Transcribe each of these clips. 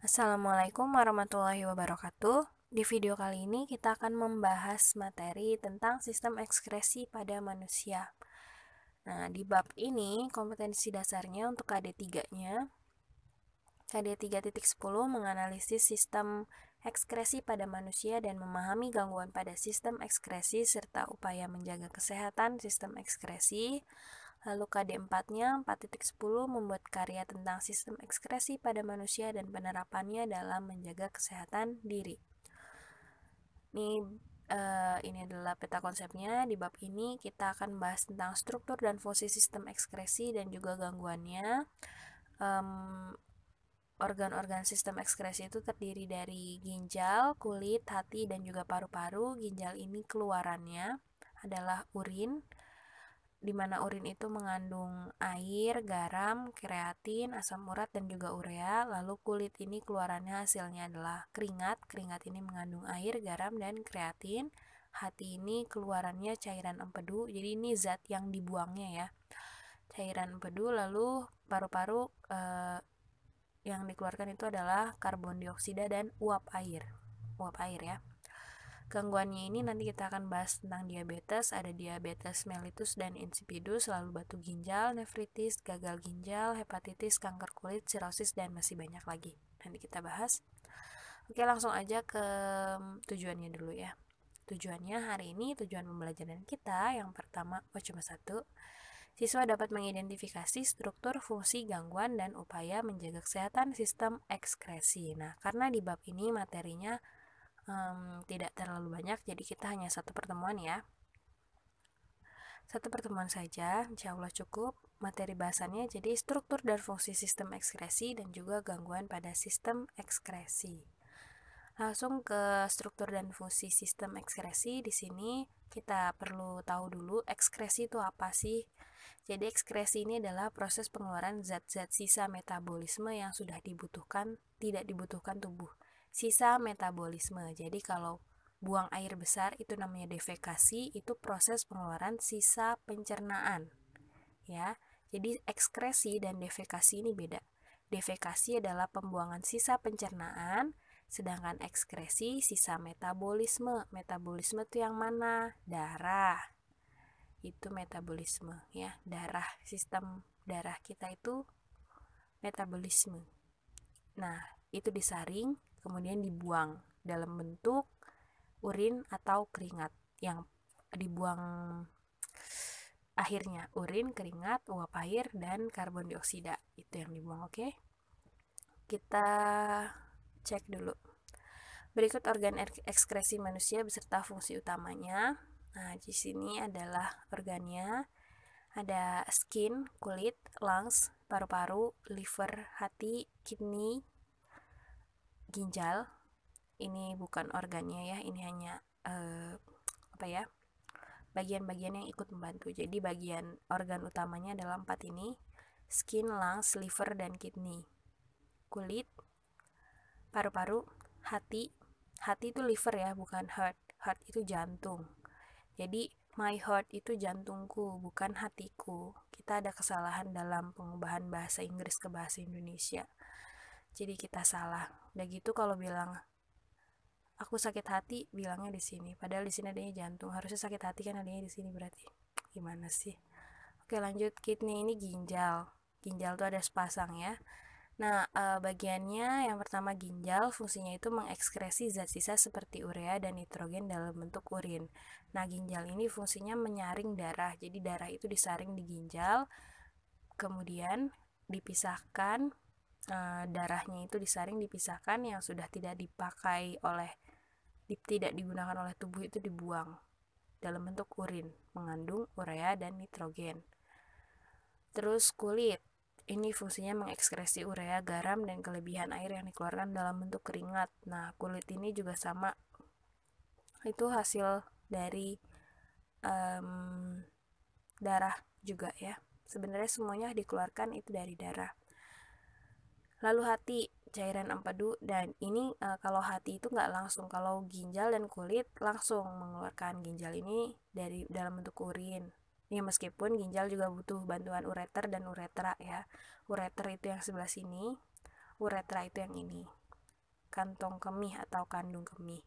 Assalamualaikum warahmatullahi wabarakatuh. Di video kali ini kita akan membahas materi tentang sistem ekskresi pada manusia. Nah, di bab ini kompetensi dasarnya untuk KD3-nya KD 3.10 menganalisis sistem ekskresi pada manusia dan memahami gangguan pada sistem ekskresi serta upaya menjaga kesehatan sistem ekskresi. Lalu KD4-nya 4.10 membuat karya tentang sistem ekskresi pada manusia dan penerapannya dalam menjaga kesehatan diri. Ini uh, eh, ini adalah peta konsepnya. Di bab ini kita akan bahas tentang struktur dan fungsi sistem ekskresi dan juga gangguannya. organ organ-organ sistem ekskresi itu terdiri dari ginjal, kulit, hati, dan juga paru-paru. Ginjal ini keluarannya adalah urin, di mana urin itu mengandung air, garam, kreatin, asam urat, dan juga urea. Lalu kulit ini keluarannya hasilnya adalah keringat. Keringat ini mengandung air, garam, dan kreatin. Hati ini keluarannya cairan empedu. Jadi ini zat yang dibuangnya ya. Cairan empedu lalu paru-paru eh, yang dikeluarkan itu adalah karbon dioksida dan uap air. Uap air ya. Gangguannya ini nanti kita akan bahas tentang diabetes, ada diabetes mellitus dan insipidus, lalu batu ginjal, nefritis, gagal ginjal, hepatitis, kanker kulit, sirosis, dan masih banyak lagi. Nanti kita bahas. Oke, langsung aja ke mm, tujuannya dulu ya. Tujuannya hari ini, tujuan pembelajaran kita yang pertama, oh cuma satu, siswa dapat mengidentifikasi struktur fungsi gangguan dan upaya menjaga kesehatan sistem ekskresi. Nah, karena di bab ini materinya um, tidak terlalu banyak jadi kita hanya satu pertemuan ya satu pertemuan saja, insya Allah cukup materi bahasannya jadi struktur dan fungsi sistem ekskresi dan juga gangguan pada sistem ekskresi. Langsung ke struktur dan fungsi sistem ekskresi di sini kita perlu tahu dulu ekskresi itu apa sih? Jadi ekskresi ini adalah proses pengeluaran zat-zat sisa metabolisme yang sudah dibutuhkan tidak dibutuhkan tubuh sisa metabolisme. Jadi kalau buang air besar itu namanya defekasi, itu proses pengeluaran sisa pencernaan. Ya. Jadi ekskresi dan defekasi ini beda. Defekasi adalah pembuangan sisa pencernaan, sedangkan ekskresi sisa metabolisme. Metabolisme itu yang mana? Darah. Itu metabolisme ya, darah. Sistem darah kita itu metabolisme. Nah, itu disaring kemudian dibuang dalam bentuk urin atau keringat yang dibuang akhirnya urin, keringat, uap air dan karbon dioksida itu yang dibuang, oke? Okay? Kita cek dulu. Berikut organ ekskresi manusia beserta fungsi utamanya. Nah, di sini adalah organnya. Ada skin, kulit, lungs, paru-paru, liver, hati, kidney, ginjal ini bukan organnya ya ini hanya uh, apa ya bagian-bagian yang ikut membantu jadi bagian organ utamanya adalah empat ini skin lungs liver dan kidney kulit paru-paru hati hati itu liver ya bukan heart heart itu jantung jadi my heart itu jantungku bukan hatiku kita ada kesalahan dalam pengubahan bahasa Inggris ke bahasa Indonesia jadi kita salah udah gitu kalau bilang aku sakit hati bilangnya di sini padahal di sini adanya jantung harusnya sakit hati kan adanya di sini berarti gimana sih oke lanjut kidney ini ginjal ginjal tuh ada sepasang ya Nah, e, bagiannya yang pertama ginjal, fungsinya itu mengekskresi zat sisa seperti urea dan nitrogen dalam bentuk urin. Nah, ginjal ini fungsinya menyaring darah. Jadi darah itu disaring di ginjal, kemudian dipisahkan Eh, darahnya itu disaring dipisahkan yang sudah tidak dipakai oleh tidak digunakan oleh tubuh itu dibuang dalam bentuk urin mengandung urea dan nitrogen. Terus kulit ini fungsinya mengekskresi urea, garam, dan kelebihan air yang dikeluarkan dalam bentuk keringat. Nah, kulit ini juga sama. Itu hasil dari um, darah juga ya. Sebenarnya semuanya dikeluarkan itu dari darah lalu hati cairan empedu dan ini e, kalau hati itu nggak langsung kalau ginjal dan kulit langsung mengeluarkan ginjal ini dari dalam bentuk urin ya meskipun ginjal juga butuh bantuan ureter dan uretra ya ureter itu yang sebelah sini uretra itu yang ini kantong kemih atau kandung kemih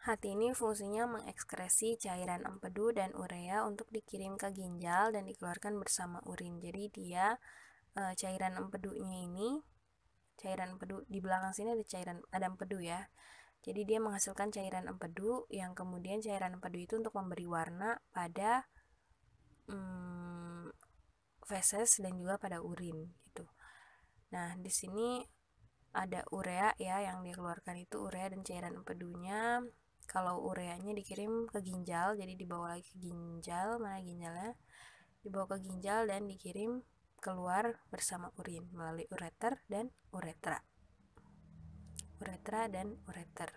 Hati ini fungsinya mengekskresi cairan empedu dan urea untuk dikirim ke ginjal dan dikeluarkan bersama urin. Jadi dia uh, cairan empedunya ini cairan empedu di belakang sini ada cairan ada empedu ya jadi dia menghasilkan cairan empedu yang kemudian cairan empedu itu untuk memberi warna pada hmm, feses dan juga pada urin gitu. Nah, di sini ada urea ya yang dikeluarkan itu urea dan cairan empedunya. Kalau ureanya dikirim ke ginjal, jadi dibawa lagi ke ginjal, mana ginjalnya? Dibawa ke ginjal dan dikirim keluar bersama urin melalui ureter dan uretra. Uretra dan ureter.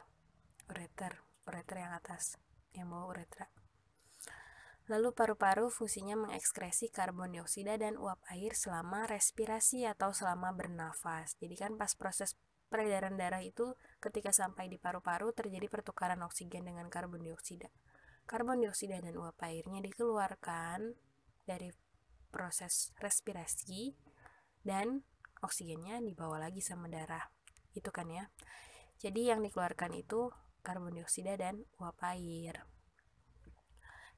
Ureter, ureter yang atas, yang bawah uretra. Lalu paru-paru fungsinya mengekskresi karbon dioksida dan uap air selama respirasi atau selama bernafas. Jadi kan pas proses peredaran darah itu ketika sampai di paru-paru terjadi pertukaran oksigen dengan karbon dioksida. Karbon dioksida dan uap airnya dikeluarkan dari proses respirasi dan oksigennya dibawa lagi sama darah. Itu kan ya. Jadi yang dikeluarkan itu karbon dioksida dan uap air.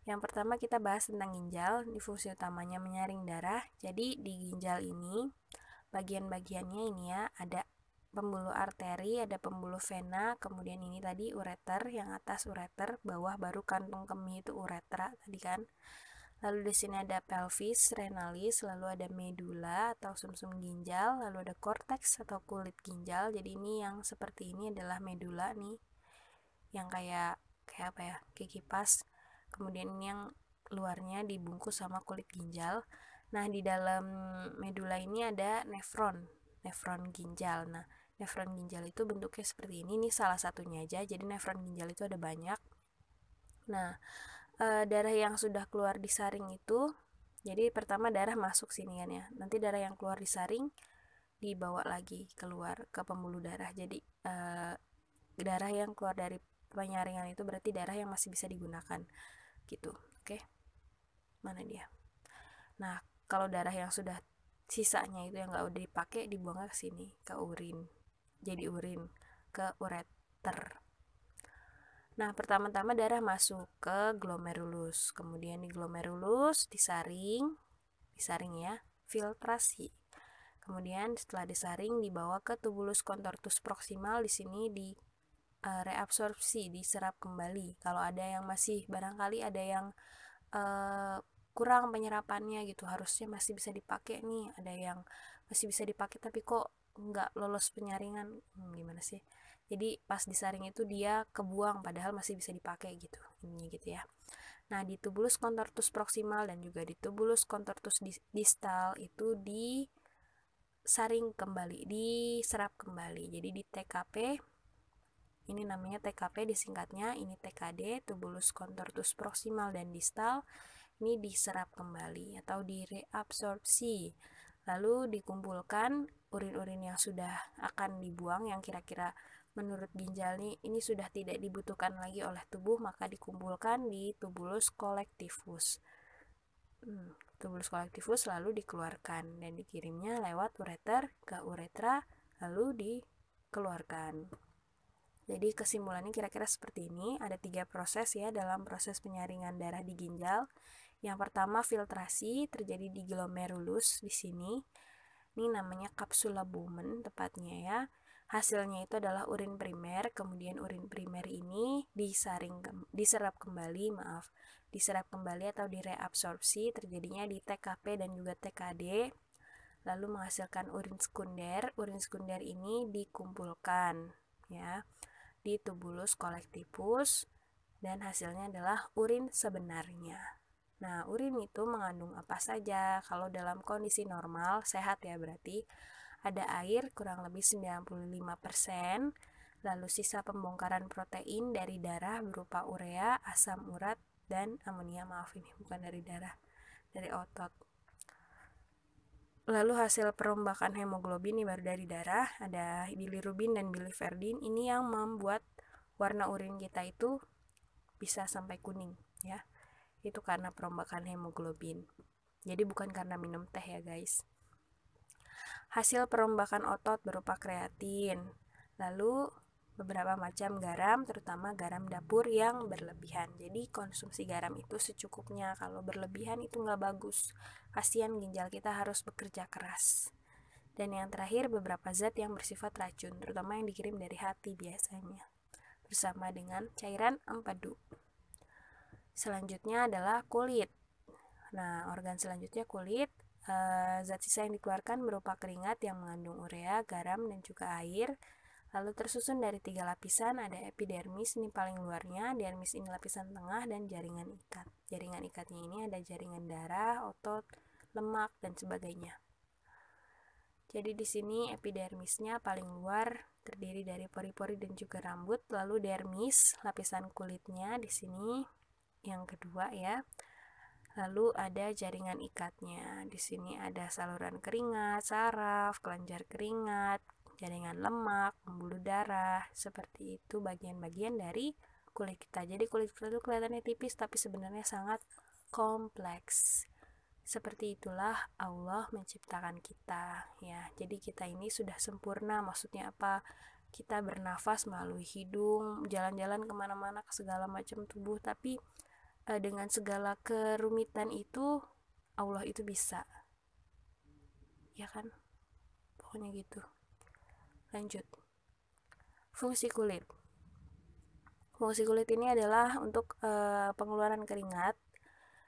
Yang pertama kita bahas tentang ginjal, di fungsi utamanya menyaring darah. Jadi di ginjal ini bagian-bagiannya ini ya ada pembuluh arteri, ada pembuluh vena, kemudian ini tadi ureter, yang atas ureter, bawah baru kantung kemih itu uretra tadi kan. Lalu di sini ada pelvis, renalis, lalu ada medula atau sumsum ginjal, lalu ada korteks atau kulit ginjal. Jadi ini yang seperti ini adalah medula nih. Yang kayak kayak apa ya? Kayak kipas. Kemudian yang luarnya dibungkus sama kulit ginjal. Nah, di dalam medula ini ada nefron, nefron ginjal. Nah, nefron ginjal itu bentuknya seperti ini. Ini salah satunya aja. Jadi nefron ginjal itu ada banyak. Nah, e, darah yang sudah keluar disaring itu jadi pertama darah masuk sini kan ya nanti darah yang keluar disaring dibawa lagi keluar ke pembuluh darah jadi e, darah yang keluar dari penyaringan itu berarti darah yang masih bisa digunakan gitu oke okay? mana dia nah kalau darah yang sudah sisanya itu yang nggak udah dipakai dibuang ke sini ke urin jadi urin ke ureter Nah, pertama-tama darah masuk ke glomerulus. Kemudian di glomerulus disaring, disaring ya, filtrasi. Kemudian setelah disaring dibawa ke tubulus kontortus proksimal di sini di uh, reabsorpsi, diserap kembali. Kalau ada yang masih barangkali ada yang uh, kurang penyerapannya gitu, harusnya masih bisa dipakai nih. Ada yang masih bisa dipakai tapi kok nggak lolos penyaringan, hmm, gimana sih? jadi pas disaring itu dia kebuang padahal masih bisa dipakai gitu ini gitu ya nah di tubulus contortus proximal dan juga di tubulus contortus distal itu disaring kembali diserap kembali jadi di TKP ini namanya TKP disingkatnya ini TKD tubulus contortus proximal dan distal ini diserap kembali atau di reabsorpsi lalu dikumpulkan urin-urin yang sudah akan dibuang yang kira-kira Menurut ginjalnya ini sudah tidak dibutuhkan lagi oleh tubuh, maka dikumpulkan di tubulus kolektifus. Hmm, tubulus kolektifus lalu dikeluarkan dan dikirimnya lewat ureter ke uretra, lalu dikeluarkan. Jadi kesimpulannya kira-kira seperti ini, ada tiga proses ya dalam proses penyaringan darah di ginjal. Yang pertama filtrasi terjadi di glomerulus di sini. Ini namanya kapsula Bowman tepatnya ya. Hasilnya itu adalah urin primer, kemudian urin primer ini disaring diserap kembali, maaf, diserap kembali atau direabsorpsi terjadinya di TKP dan juga TKD. Lalu menghasilkan urin sekunder. Urin sekunder ini dikumpulkan ya di tubulus kolektifus dan hasilnya adalah urin sebenarnya. Nah, urin itu mengandung apa saja? Kalau dalam kondisi normal, sehat ya berarti ada air kurang lebih 95%, lalu sisa pembongkaran protein dari darah berupa urea, asam urat, dan amonia, maaf ini bukan dari darah, dari otot. Lalu hasil perombakan hemoglobin ini baru dari darah, ada bilirubin dan biliverdin, ini yang membuat warna urin kita itu bisa sampai kuning ya. Itu karena perombakan hemoglobin. Jadi bukan karena minum teh ya guys. Hasil perombakan otot berupa kreatin. Lalu beberapa macam garam, terutama garam dapur yang berlebihan. Jadi konsumsi garam itu secukupnya. Kalau berlebihan itu nggak bagus. Kasihan ginjal kita harus bekerja keras. Dan yang terakhir beberapa zat yang bersifat racun, terutama yang dikirim dari hati biasanya. Bersama dengan cairan empedu. Selanjutnya adalah kulit. Nah, organ selanjutnya kulit e, zat sisa yang dikeluarkan berupa keringat yang mengandung urea, garam, dan juga air. Lalu tersusun dari tiga lapisan, ada epidermis ini paling luarnya, dermis ini lapisan tengah, dan jaringan ikat. Jaringan ikatnya ini ada jaringan darah, otot, lemak, dan sebagainya. Jadi di sini epidermisnya paling luar terdiri dari pori-pori dan juga rambut, lalu dermis, lapisan kulitnya di sini yang kedua ya. Lalu ada jaringan ikatnya. Di sini ada saluran keringat, saraf, kelenjar keringat, jaringan lemak, pembuluh darah. Seperti itu bagian-bagian dari kulit kita. Jadi kulit kita itu kelihatannya tipis tapi sebenarnya sangat kompleks. Seperti itulah Allah menciptakan kita ya. Jadi kita ini sudah sempurna. Maksudnya apa? Kita bernafas melalui hidung, jalan-jalan kemana-mana ke segala macam tubuh, tapi uh, dengan segala kerumitan itu Allah itu bisa ya kan pokoknya gitu lanjut fungsi kulit fungsi kulit ini adalah untuk e, pengeluaran keringat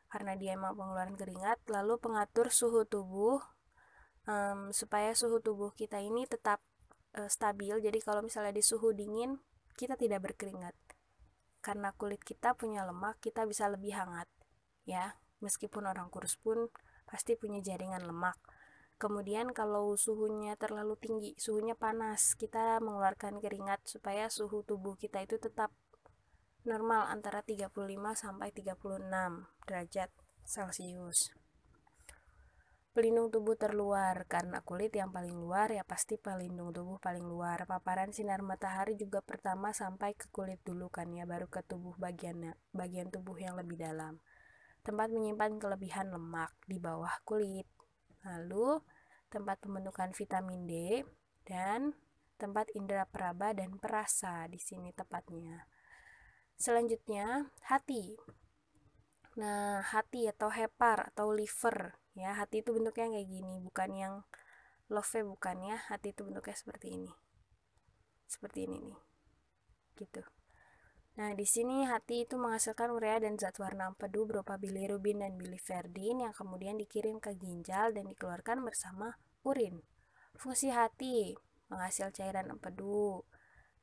karena dia emang pengeluaran keringat lalu pengatur suhu tubuh e, supaya suhu tubuh kita ini tetap e, stabil jadi kalau misalnya di suhu dingin kita tidak berkeringat karena kulit kita punya lemak, kita bisa lebih hangat. Ya, meskipun orang kurus pun pasti punya jaringan lemak. Kemudian kalau suhunya terlalu tinggi, suhunya panas, kita mengeluarkan keringat supaya suhu tubuh kita itu tetap normal antara 35 sampai 36 derajat Celcius pelindung tubuh terluar karena kulit yang paling luar ya pasti pelindung tubuh paling luar paparan sinar matahari juga pertama sampai ke kulit dulu kan ya baru ke tubuh bagian ya, bagian tubuh yang lebih dalam tempat menyimpan kelebihan lemak di bawah kulit lalu tempat pembentukan vitamin D dan tempat indera peraba dan perasa di sini tepatnya selanjutnya hati Nah, hati atau hepar atau liver, ya. Hati itu bentuknya kayak gini, bukan yang love ya, bukan ya. Hati itu bentuknya seperti ini. Seperti ini nih. Gitu. Nah, di sini hati itu menghasilkan urea dan zat warna empedu berupa bilirubin dan biliverdin yang kemudian dikirim ke ginjal dan dikeluarkan bersama urin. Fungsi hati menghasil cairan empedu.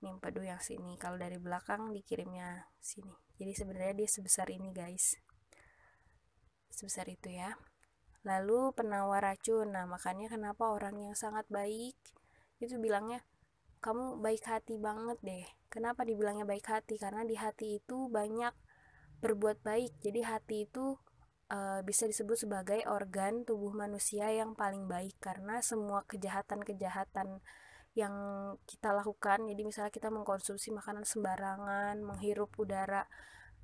Ini empedu yang sini. Kalau dari belakang dikirimnya sini. Jadi sebenarnya dia sebesar ini, guys sebesar itu ya. Lalu penawar racun, nah makanya kenapa orang yang sangat baik itu bilangnya kamu baik hati banget deh. Kenapa dibilangnya baik hati? Karena di hati itu banyak berbuat baik. Jadi hati itu e, bisa disebut sebagai organ tubuh manusia yang paling baik karena semua kejahatan-kejahatan yang kita lakukan. Jadi misalnya kita mengkonsumsi makanan sembarangan, menghirup udara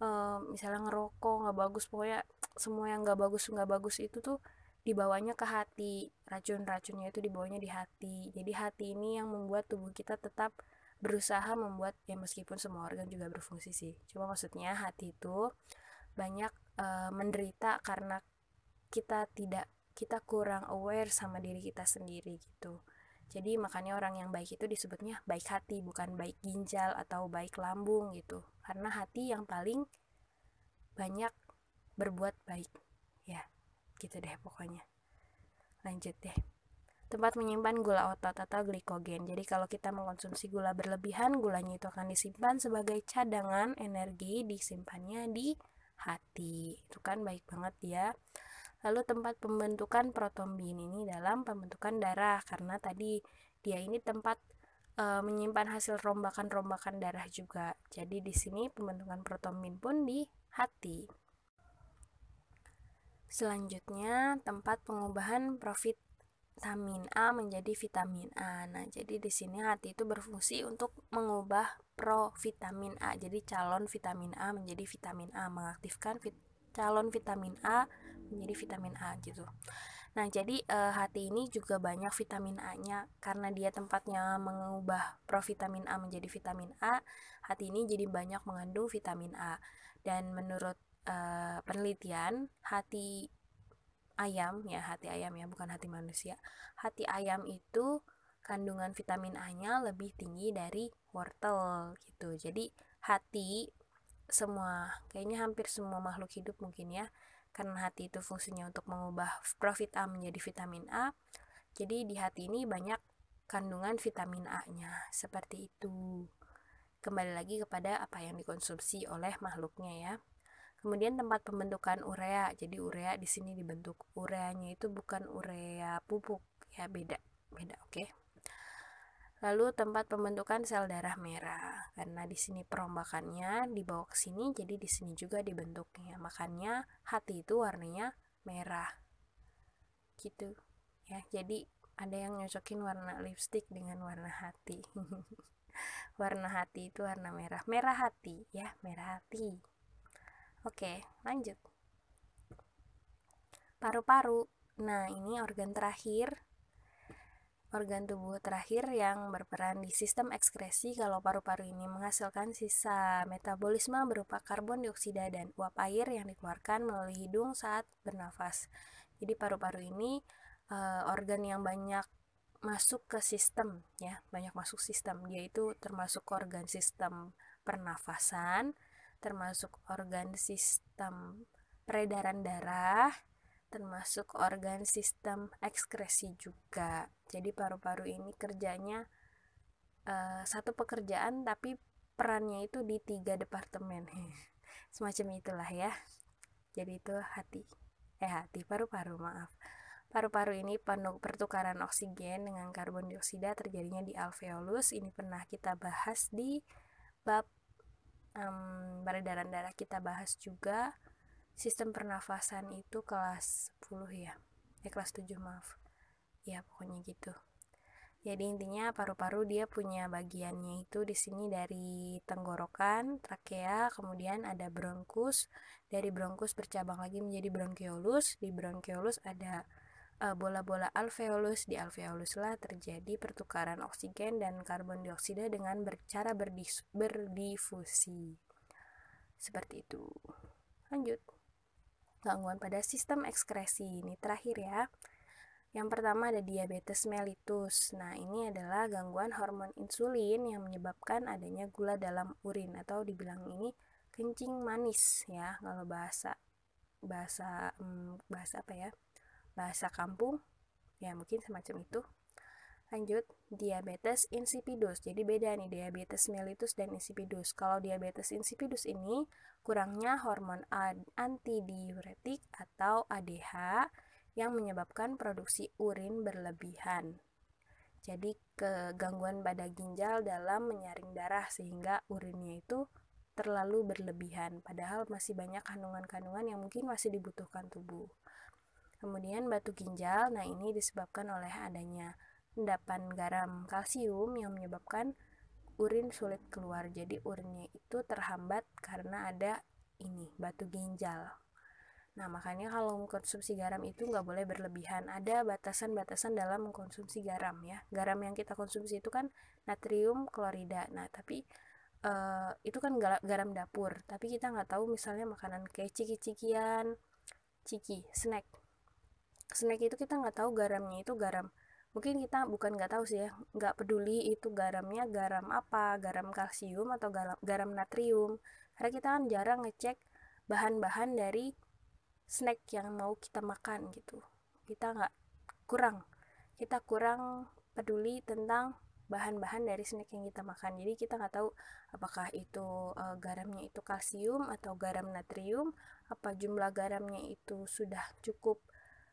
Eh, misalnya ngerokok nggak bagus pokoknya semua yang nggak bagus nggak bagus itu tuh dibawanya ke hati racun-racunnya itu dibawanya di hati jadi hati ini yang membuat tubuh kita tetap berusaha membuat ya meskipun semua organ juga berfungsi sih cuma maksudnya hati itu banyak e, menderita karena kita tidak kita kurang aware sama diri kita sendiri gitu jadi makanya orang yang baik itu disebutnya baik hati bukan baik ginjal atau baik lambung gitu karena hati yang paling banyak berbuat baik ya gitu deh pokoknya lanjut deh tempat menyimpan gula otot atau glikogen jadi kalau kita mengonsumsi gula berlebihan gulanya itu akan disimpan sebagai cadangan energi disimpannya di hati itu kan baik banget ya lalu tempat pembentukan protombin ini dalam pembentukan darah karena tadi dia ini tempat uh, menyimpan hasil rombakan-rombakan darah juga. Jadi di sini pembentukan protomin pun di hati. Selanjutnya, tempat pengubahan provitamin A menjadi vitamin A. Nah, jadi di sini hati itu berfungsi untuk mengubah provitamin A. Jadi calon vitamin A menjadi vitamin A, mengaktifkan vit calon vitamin A menjadi vitamin A gitu. Nah, jadi e, hati ini juga banyak vitamin A-nya karena dia tempatnya mengubah provitamin A menjadi vitamin A. Hati ini jadi banyak mengandung vitamin A. Dan menurut e, penelitian, hati ayam ya, hati ayam ya, bukan hati manusia. Hati ayam itu kandungan vitamin A-nya lebih tinggi dari wortel gitu. Jadi hati semua kayaknya hampir semua makhluk hidup mungkin ya karena hati itu fungsinya untuk mengubah profit A menjadi vitamin A jadi di hati ini banyak kandungan vitamin A-nya seperti itu kembali lagi kepada apa yang dikonsumsi oleh makhluknya ya kemudian tempat pembentukan urea jadi urea di sini dibentuk ureanya itu bukan urea pupuk ya beda beda oke okay? Lalu tempat pembentukan sel darah merah. Karena di sini perombakannya dibawa ke sini, jadi di sini juga dibentuknya. Makanya hati itu warnanya merah. Gitu. Ya, jadi ada yang nyocokin warna lipstick dengan warna hati. warna hati itu warna merah. Merah hati, ya, merah hati. Oke, lanjut. Paru-paru. Nah, ini organ terakhir organ tubuh terakhir yang berperan di sistem ekskresi kalau paru-paru ini menghasilkan sisa metabolisme berupa karbon dioksida dan uap air yang dikeluarkan melalui hidung saat bernafas. Jadi paru-paru ini e, organ yang banyak masuk ke sistem ya, banyak masuk sistem. Dia termasuk organ sistem pernafasan, termasuk organ sistem peredaran darah, termasuk organ sistem ekskresi juga. Jadi paru-paru ini kerjanya uh, satu pekerjaan tapi perannya itu di tiga departemen. Semacam itulah ya. Jadi itu hati eh hati paru-paru maaf. Paru-paru ini penuh pertukaran oksigen dengan karbon dioksida terjadinya di alveolus. Ini pernah kita bahas di bab um, peredaran darah kita bahas juga sistem pernafasan itu kelas 10 ya eh kelas 7 maaf ya pokoknya gitu jadi intinya paru-paru dia punya bagiannya itu di sini dari tenggorokan, trakea, kemudian ada bronkus, dari bronkus bercabang lagi menjadi bronkiolus, di bronkiolus ada eh, bola-bola uh, alveolus, di alveolus lah terjadi pertukaran oksigen dan karbon dioksida dengan cara berdifusi. Seperti itu. Lanjut gangguan pada sistem ekskresi. Ini terakhir ya. Yang pertama ada diabetes mellitus. Nah, ini adalah gangguan hormon insulin yang menyebabkan adanya gula dalam urin atau dibilang ini kencing manis ya kalau bahasa bahasa hmm, bahasa apa ya? Bahasa kampung ya mungkin semacam itu. Lanjut, diabetes insipidus. Jadi beda nih diabetes mellitus dan insipidus. Kalau diabetes insipidus ini kurangnya hormon antidiuretik atau ADH yang menyebabkan produksi urin berlebihan. Jadi kegangguan pada ginjal dalam menyaring darah sehingga urinnya itu terlalu berlebihan padahal masih banyak kandungan-kandungan yang mungkin masih dibutuhkan tubuh. Kemudian batu ginjal, nah ini disebabkan oleh adanya endapan garam kalsium yang menyebabkan urin sulit keluar. Jadi urinnya itu terhambat karena ada ini batu ginjal. Nah makanya kalau mengkonsumsi garam itu nggak boleh berlebihan. Ada batasan-batasan dalam mengkonsumsi garam ya. Garam yang kita konsumsi itu kan natrium klorida. Nah tapi uh, itu kan garam dapur. Tapi kita nggak tahu misalnya makanan kayak ciki-cikian, ciki, snack. Snack itu kita nggak tahu garamnya itu garam mungkin kita bukan nggak tahu sih ya nggak peduli itu garamnya garam apa garam kalsium atau garam, garam natrium karena kita kan jarang ngecek bahan-bahan dari snack yang mau kita makan gitu kita nggak kurang kita kurang peduli tentang bahan-bahan dari snack yang kita makan jadi kita nggak tahu apakah itu e, garamnya itu kalsium atau garam natrium apa jumlah garamnya itu sudah cukup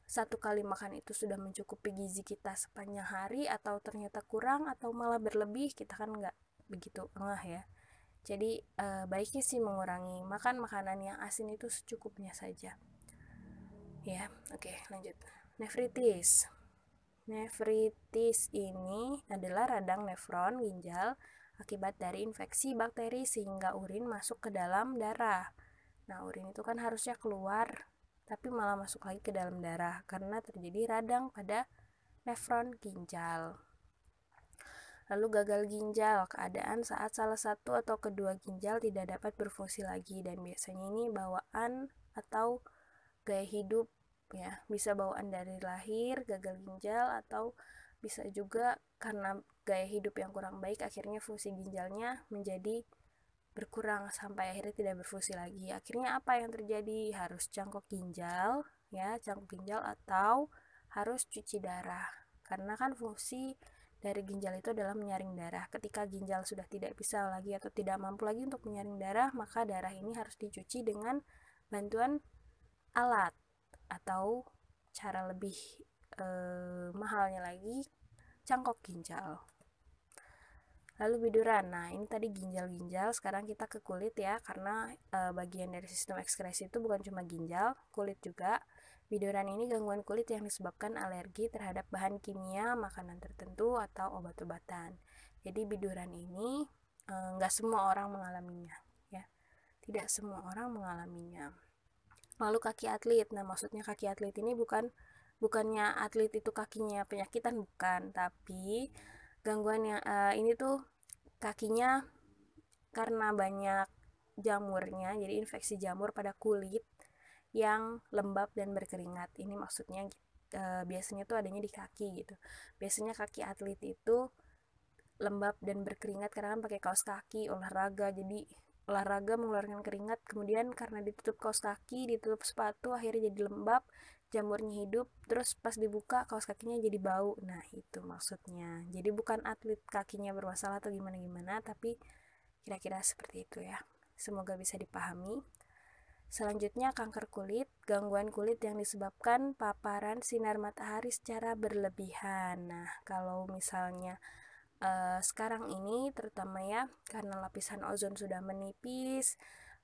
satu kali makan itu sudah mencukupi gizi kita sepanjang hari atau ternyata kurang atau malah berlebih kita kan nggak begitu engah ya jadi e, baiknya sih mengurangi makan makanan yang asin itu secukupnya saja ya oke okay, lanjut nefritis nefritis ini adalah radang nefron ginjal akibat dari infeksi bakteri sehingga urin masuk ke dalam darah nah urin itu kan harusnya keluar tapi malah masuk lagi ke dalam darah karena terjadi radang pada nefron ginjal. Lalu gagal ginjal, keadaan saat salah satu atau kedua ginjal tidak dapat berfungsi lagi dan biasanya ini bawaan atau gaya hidup ya, bisa bawaan dari lahir, gagal ginjal atau bisa juga karena gaya hidup yang kurang baik akhirnya fungsi ginjalnya menjadi berkurang sampai akhirnya tidak berfungsi lagi. Akhirnya apa yang terjadi? Harus cangkok ginjal, ya, cangkok ginjal atau harus cuci darah. Karena kan fungsi dari ginjal itu adalah menyaring darah. Ketika ginjal sudah tidak bisa lagi atau tidak mampu lagi untuk menyaring darah, maka darah ini harus dicuci dengan bantuan alat atau cara lebih eh, mahalnya lagi cangkok ginjal. Lalu biduran. Nah, ini tadi ginjal-ginjal. Sekarang kita ke kulit ya, karena e, bagian dari sistem ekskresi itu bukan cuma ginjal, kulit juga. Biduran ini gangguan kulit yang disebabkan alergi terhadap bahan kimia, makanan tertentu, atau obat-obatan. Jadi biduran ini eh, nggak e, semua orang mengalaminya, ya. Tidak semua orang mengalaminya. Lalu kaki atlet. Nah, maksudnya kaki atlet ini bukan bukannya atlet itu kakinya penyakitan bukan, tapi gangguan yang uh, ini tuh kakinya karena banyak jamurnya jadi infeksi jamur pada kulit yang lembab dan berkeringat ini maksudnya e, biasanya tuh adanya di kaki gitu biasanya kaki atlet itu lembab dan berkeringat karena kan pakai kaos kaki olahraga jadi olahraga mengeluarkan keringat kemudian karena ditutup kaos kaki ditutup sepatu akhirnya jadi lembab jamurnya hidup terus pas dibuka kaos kakinya jadi bau nah itu maksudnya jadi bukan atlet kakinya bermasalah atau gimana gimana tapi kira-kira seperti itu ya semoga bisa dipahami selanjutnya kanker kulit gangguan kulit yang disebabkan paparan sinar matahari secara berlebihan nah kalau misalnya uh, sekarang ini terutama ya karena lapisan ozon sudah menipis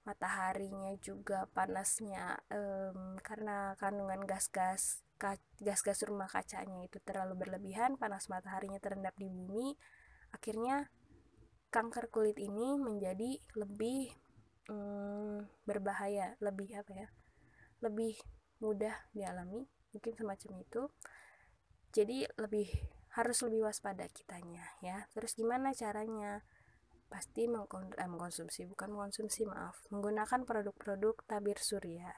mataharinya juga panasnya um, karena kandungan gas-gas gas-gas ka, rumah kacanya itu terlalu berlebihan panas mataharinya terendap di bumi akhirnya kanker kulit ini menjadi lebih um, berbahaya lebih apa ya lebih mudah dialami mungkin semacam itu jadi lebih harus lebih waspada kitanya ya terus gimana caranya pasti mengkon eh, mengkonsumsi bukan mengkonsumsi maaf menggunakan produk-produk tabir surya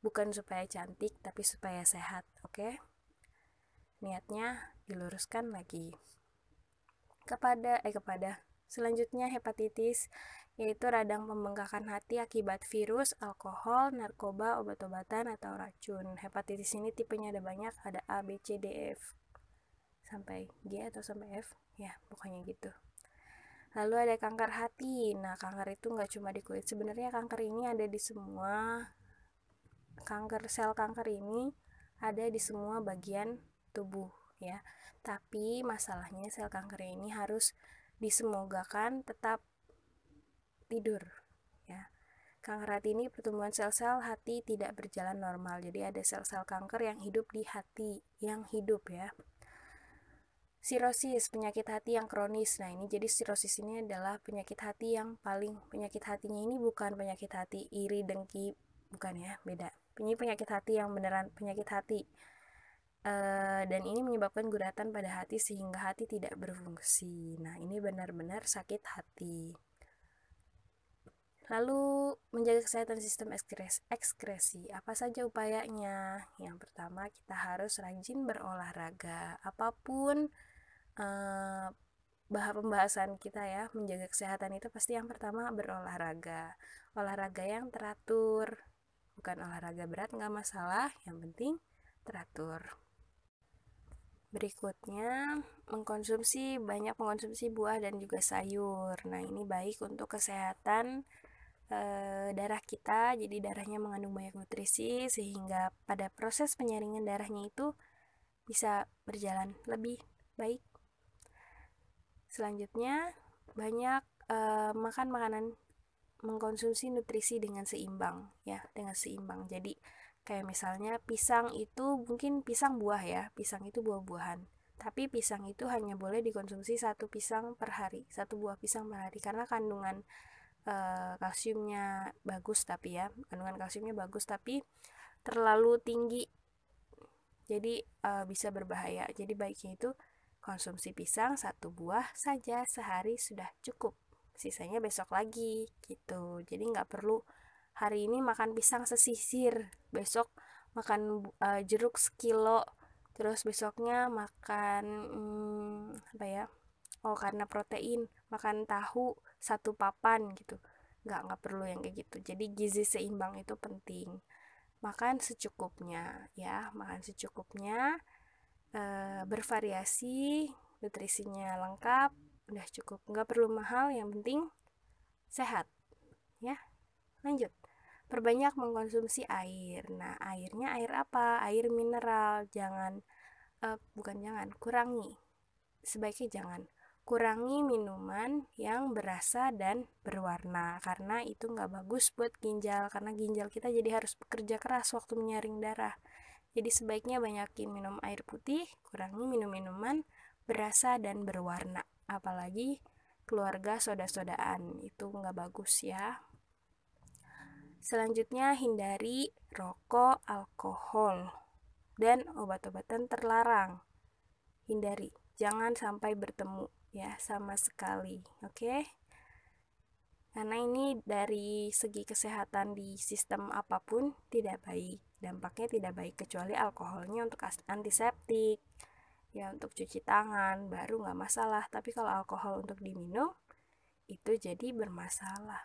bukan supaya cantik tapi supaya sehat oke okay? niatnya diluruskan lagi kepada eh kepada selanjutnya hepatitis yaitu radang pembengkakan hati akibat virus, alkohol, narkoba, obat-obatan atau racun. Hepatitis ini tipenya ada banyak, ada A, B, C, D, E, F sampai G atau sampai F ya pokoknya gitu lalu ada kanker hati nah kanker itu nggak cuma di kulit sebenarnya kanker ini ada di semua kanker sel kanker ini ada di semua bagian tubuh ya tapi masalahnya sel kanker ini harus disemogakan tetap tidur ya kanker hati ini pertumbuhan sel-sel hati tidak berjalan normal jadi ada sel-sel kanker yang hidup di hati yang hidup ya sirosis penyakit hati yang kronis nah ini jadi sirosis ini adalah penyakit hati yang paling penyakit hatinya ini bukan penyakit hati iri dengki bukan ya beda ini penyakit hati yang beneran penyakit hati e, dan ini menyebabkan guratan pada hati sehingga hati tidak berfungsi nah ini benar-benar sakit hati Lalu menjaga kesehatan sistem ekskres, ekskresi. Apa saja upayanya? Yang pertama kita harus rajin berolahraga. Apapun bahan pembahasan kita ya menjaga kesehatan itu pasti yang pertama berolahraga olahraga yang teratur bukan olahraga berat nggak masalah yang penting teratur berikutnya mengkonsumsi banyak mengkonsumsi buah dan juga sayur nah ini baik untuk kesehatan e, darah kita jadi darahnya mengandung banyak nutrisi sehingga pada proses penyaringan darahnya itu bisa berjalan lebih baik Selanjutnya, banyak uh, makan makanan mengkonsumsi nutrisi dengan seimbang ya, dengan seimbang. Jadi kayak misalnya pisang itu mungkin pisang buah ya, pisang itu buah-buahan. Tapi pisang itu hanya boleh dikonsumsi satu pisang per hari, satu buah pisang per hari karena kandungan e, kalsiumnya bagus tapi ya, kandungan kalsiumnya bagus tapi terlalu tinggi jadi e, bisa berbahaya. Jadi baiknya itu Konsumsi pisang satu buah saja sehari sudah cukup. Sisanya besok lagi gitu. Jadi nggak perlu hari ini makan pisang sesisir, besok makan uh, jeruk sekilo, terus besoknya makan hmm, apa ya? Oh karena protein makan tahu satu papan gitu. Nggak nggak perlu yang kayak gitu. Jadi gizi seimbang itu penting makan secukupnya ya makan secukupnya Eh, bervariasi, nutrisinya lengkap, udah cukup. Nggak perlu mahal, yang penting sehat. Ya, lanjut. Perbanyak mengkonsumsi air. Nah, airnya air apa? Air mineral. Jangan, uh, bukan jangan, kurangi. Sebaiknya jangan. Kurangi minuman yang berasa dan berwarna karena itu nggak bagus buat ginjal karena ginjal kita jadi harus bekerja keras waktu menyaring darah. Jadi sebaiknya banyakin minum air putih, kurangi minum minuman berasa dan berwarna. Apalagi keluarga soda-sodaan, itu nggak bagus ya. Selanjutnya hindari rokok, alkohol, dan obat-obatan terlarang. Hindari, jangan sampai bertemu ya sama sekali, oke? Okay? Karena ini dari segi kesehatan di sistem apapun tidak baik. Dampaknya tidak baik kecuali alkoholnya untuk antiseptik. Ya untuk cuci tangan baru nggak masalah, tapi kalau alkohol untuk diminum itu jadi bermasalah.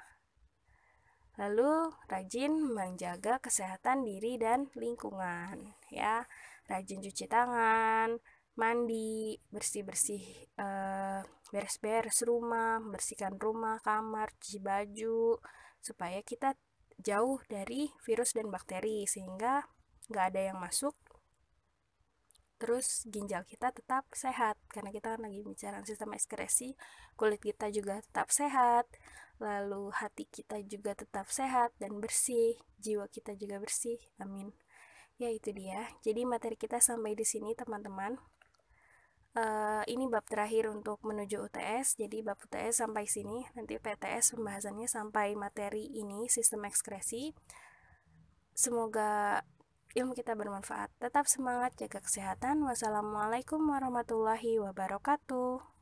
Lalu rajin menjaga kesehatan diri dan lingkungan ya. Rajin cuci tangan, mandi, bersih-bersih eh, beres-beres rumah, bersihkan rumah, kamar, cuci baju supaya kita jauh dari virus dan bakteri sehingga nggak ada yang masuk terus ginjal kita tetap sehat karena kita kan lagi bicara sistem ekskresi kulit kita juga tetap sehat lalu hati kita juga tetap sehat dan bersih jiwa kita juga bersih amin ya itu dia jadi materi kita sampai di sini teman-teman uh, ini bab terakhir untuk menuju UTS. Jadi bab UTS sampai sini, nanti PTS pembahasannya sampai materi ini sistem ekskresi. Semoga ilmu kita bermanfaat. Tetap semangat, jaga kesehatan. Wassalamualaikum warahmatullahi wabarakatuh.